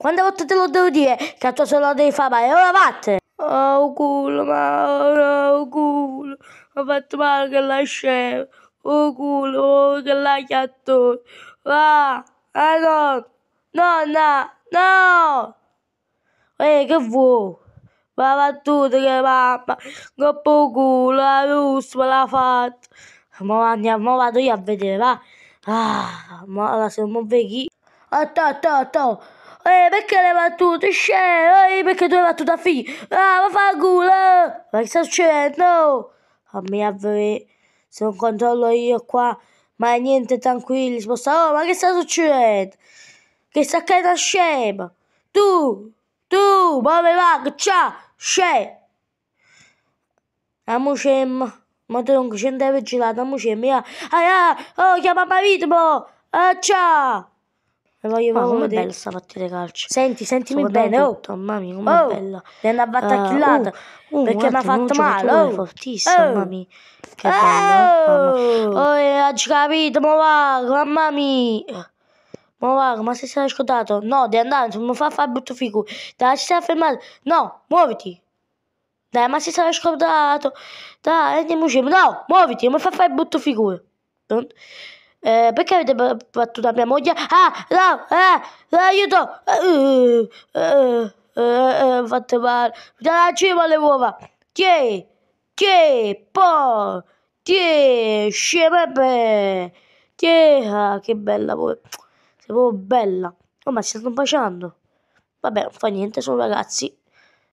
Quante volte te lo devo dire che a tua sorella devi fare male? Ora vattene! Oh culo, ma oh culo, ho fatto male che la scema, oh culo, oh, che la chiattone, va, ah no, nonna, no! Ehi, che vuoi? Va va tutto che mamma, che culo, la russa l'ha fatta. Ma andiamo, vado io a vedere, va. Ah, ma la siamo vecchi. Atto, atto, atto eh, perché le battute? Scemo, eh, perché tu hai battuto a figlio? Ah, ma fa culo! Ma che sta succedendo? A oh, me a vedere, se non controllo io qua, ma niente, tranquilli, sposta. Oh, ma che sta succedendo? Che sta cadendo scemo? Tu, tu, ma me va, che c'ha? Scemo! Amo scemo. Ma tu non c'è un vigilante, amo scemo. Ah, ah, oh, chiama Mavitmo! Ah, ciao! Lo voglio ma com'è vedere. bella sta partita di calcio. Senti, sentimi bene. Oh. Tutto, mamma mia, è oh. bella. Mi hanno battacchillata. Uh, uh, uh, perché mi ha fatto male. Oh. Fortissima, oh. mamma mia. Che bello. Eh, Oh, hai capito, mo va, mamma mia. Ma guarda, ma se sei ascoltato? No, devi andare, non mi fa fare brutto figo. Dai, ci stai fermato. No, muoviti. Dai, ma se sei ascoltato? Dai, andiamo uscire. No, muoviti, non mi fa fare brutto figura. Eh, perché avete battuto mia moglie? Ah, no, eh, aiuto! Eh, eh, eh, uh, eh, eh, fate male. Dalla cima le uova. Che, che, po, che, scemepe. Che, ah, che bella voi. Sei proprio bella. Oh, ma si stanno baciando. Vabbè, non fa niente, sono ragazzi.